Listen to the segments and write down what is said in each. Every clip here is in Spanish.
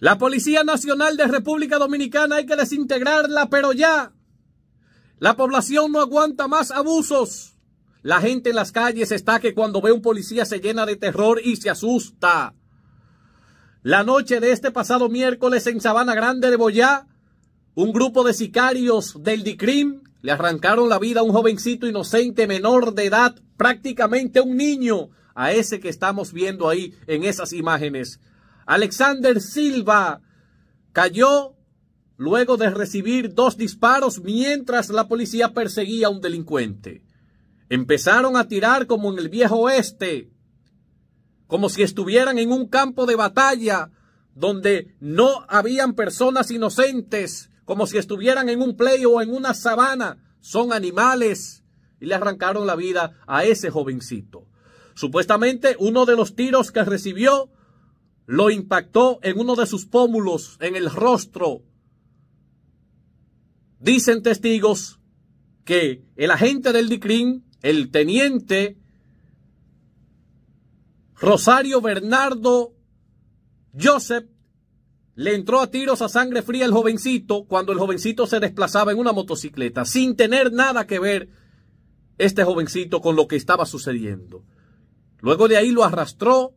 La Policía Nacional de República Dominicana hay que desintegrarla, pero ya. La población no aguanta más abusos. La gente en las calles está que cuando ve un policía se llena de terror y se asusta. La noche de este pasado miércoles en Sabana Grande de Boyá, un grupo de sicarios del DICRIM le arrancaron la vida a un jovencito inocente menor de edad, prácticamente un niño, a ese que estamos viendo ahí en esas imágenes. Alexander Silva cayó luego de recibir dos disparos mientras la policía perseguía a un delincuente. Empezaron a tirar como en el viejo oeste, como si estuvieran en un campo de batalla donde no habían personas inocentes, como si estuvieran en un pleyo o en una sabana. Son animales. Y le arrancaron la vida a ese jovencito. Supuestamente uno de los tiros que recibió lo impactó en uno de sus pómulos, en el rostro. Dicen testigos que el agente del DICRIN, el teniente Rosario Bernardo Joseph, le entró a tiros a sangre fría al jovencito cuando el jovencito se desplazaba en una motocicleta, sin tener nada que ver este jovencito con lo que estaba sucediendo. Luego de ahí lo arrastró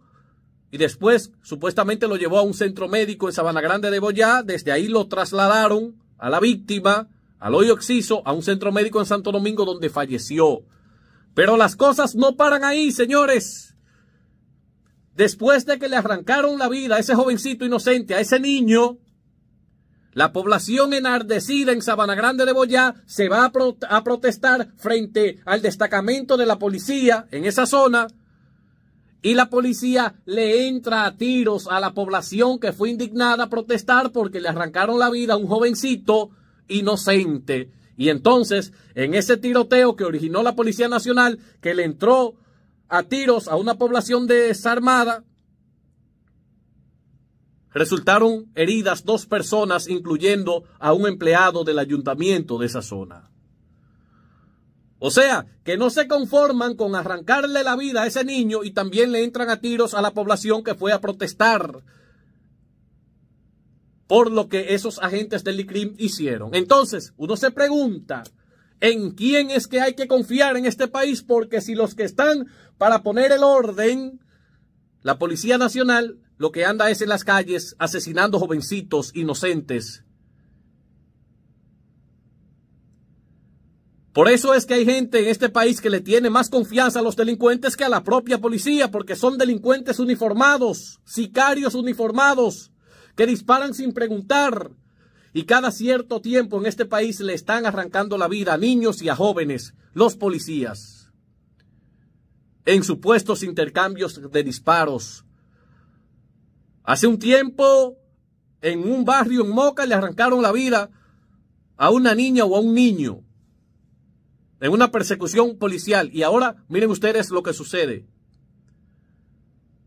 y después supuestamente lo llevó a un centro médico en Sabana Grande de Boyá, desde ahí lo trasladaron a la víctima, al hoyo exciso, a un centro médico en Santo Domingo donde falleció. Pero las cosas no paran ahí, señores. Después de que le arrancaron la vida a ese jovencito inocente, a ese niño, la población enardecida en Sabana Grande de Boyá se va a protestar frente al destacamento de la policía en esa zona y la policía le entra a tiros a la población que fue indignada a protestar porque le arrancaron la vida a un jovencito inocente. Y entonces, en ese tiroteo que originó la Policía Nacional, que le entró a tiros a una población desarmada, resultaron heridas dos personas, incluyendo a un empleado del ayuntamiento de esa zona. O sea, que no se conforman con arrancarle la vida a ese niño y también le entran a tiros a la población que fue a protestar por lo que esos agentes del ICRIM hicieron. Entonces, uno se pregunta, ¿en quién es que hay que confiar en este país? Porque si los que están para poner el orden, la Policía Nacional, lo que anda es en las calles asesinando jovencitos inocentes Por eso es que hay gente en este país que le tiene más confianza a los delincuentes que a la propia policía, porque son delincuentes uniformados, sicarios uniformados, que disparan sin preguntar. Y cada cierto tiempo en este país le están arrancando la vida a niños y a jóvenes, los policías, en supuestos intercambios de disparos. Hace un tiempo, en un barrio en Moca, le arrancaron la vida a una niña o a un niño en una persecución policial. Y ahora miren ustedes lo que sucede.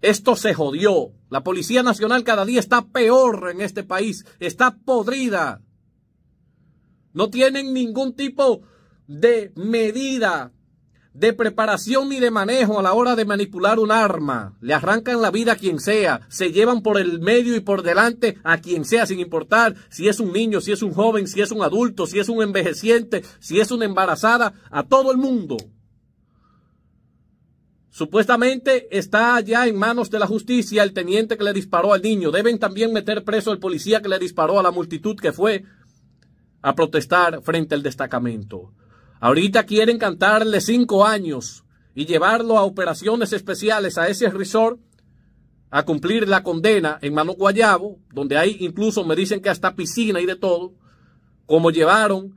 Esto se jodió. La Policía Nacional cada día está peor en este país. Está podrida. No tienen ningún tipo de medida de preparación ni de manejo a la hora de manipular un arma. Le arrancan la vida a quien sea, se llevan por el medio y por delante a quien sea, sin importar si es un niño, si es un joven, si es un adulto, si es un envejeciente, si es una embarazada, a todo el mundo. Supuestamente está ya en manos de la justicia el teniente que le disparó al niño. Deben también meter preso al policía que le disparó a la multitud que fue a protestar frente al destacamento. Ahorita quieren cantarle cinco años y llevarlo a operaciones especiales a ese resort a cumplir la condena en Mano Guayabo, donde hay incluso me dicen que hasta piscina y de todo, como llevaron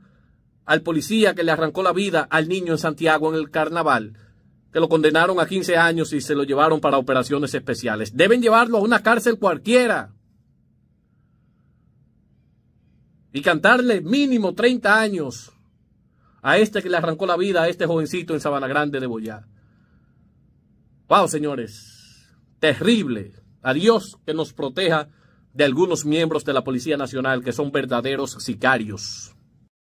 al policía que le arrancó la vida al niño en Santiago en el carnaval, que lo condenaron a 15 años y se lo llevaron para operaciones especiales. Deben llevarlo a una cárcel cualquiera y cantarle mínimo 30 años a este que le arrancó la vida a este jovencito en Sabana Grande de Boyá. Wow, señores, terrible. A Dios que nos proteja de algunos miembros de la Policía Nacional que son verdaderos sicarios.